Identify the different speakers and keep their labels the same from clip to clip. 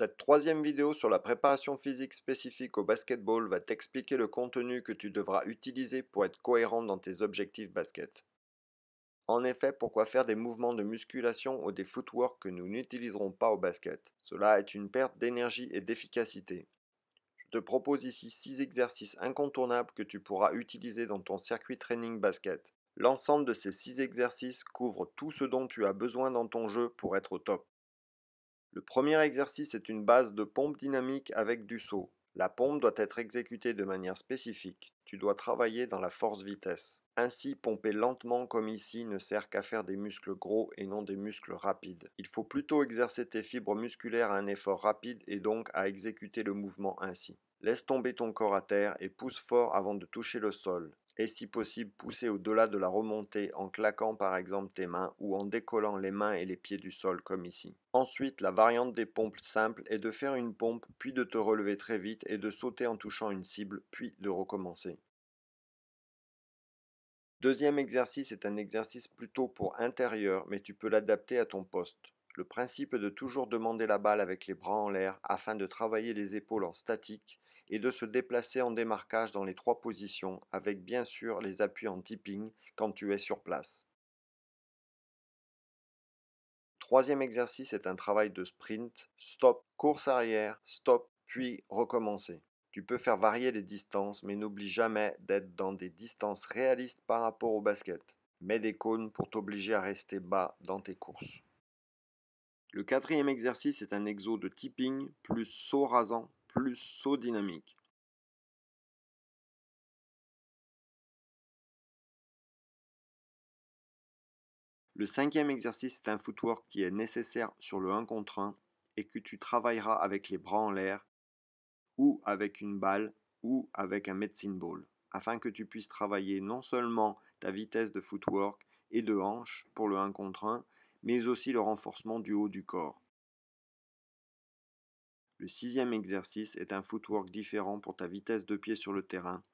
Speaker 1: Cette troisième vidéo sur la préparation physique spécifique au basketball va t'expliquer le contenu que tu devras utiliser pour être cohérent dans tes objectifs basket. En effet, pourquoi faire des mouvements de musculation ou des footwork que nous n'utiliserons pas au basket Cela est une perte d'énergie et d'efficacité. Je te propose ici 6 exercices incontournables que tu pourras utiliser dans ton circuit training basket. L'ensemble de ces 6 exercices couvre tout ce dont tu as besoin dans ton jeu pour être au top. Le premier exercice est une base de pompe dynamique avec du saut. La pompe doit être exécutée de manière spécifique. Tu dois travailler dans la force vitesse. Ainsi, pomper lentement comme ici ne sert qu'à faire des muscles gros et non des muscles rapides. Il faut plutôt exercer tes fibres musculaires à un effort rapide et donc à exécuter le mouvement ainsi. Laisse tomber ton corps à terre et pousse fort avant de toucher le sol et si possible pousser au-delà de la remontée en claquant par exemple tes mains ou en décollant les mains et les pieds du sol comme ici. Ensuite, la variante des pompes simples est de faire une pompe puis de te relever très vite et de sauter en touchant une cible puis de recommencer. Deuxième exercice est un exercice plutôt pour intérieur mais tu peux l'adapter à ton poste. Le principe est de toujours demander la balle avec les bras en l'air afin de travailler les épaules en statique et de se déplacer en démarquage dans les trois positions avec bien sûr les appuis en tipping quand tu es sur place. Troisième exercice est un travail de sprint, stop, course arrière, stop, puis recommencer. Tu peux faire varier les distances, mais n'oublie jamais d'être dans des distances réalistes par rapport au basket. Mets des cônes pour t'obliger à rester bas dans tes courses. Le quatrième exercice est un exo de tipping plus saut rasant plus saut dynamique. Le cinquième exercice est un footwork qui est nécessaire sur le 1 contre 1 et que tu travailleras avec les bras en l'air ou avec une balle ou avec un medicine ball afin que tu puisses travailler non seulement ta vitesse de footwork et de hanche pour le 1 contre 1 mais aussi le renforcement du haut du corps. Le sixième exercice est un footwork différent pour ta vitesse de pied sur le terrain.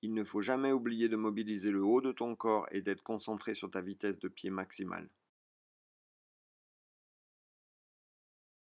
Speaker 1: Il ne faut jamais oublier de mobiliser le haut de ton corps et d'être concentré sur ta vitesse de pied maximale.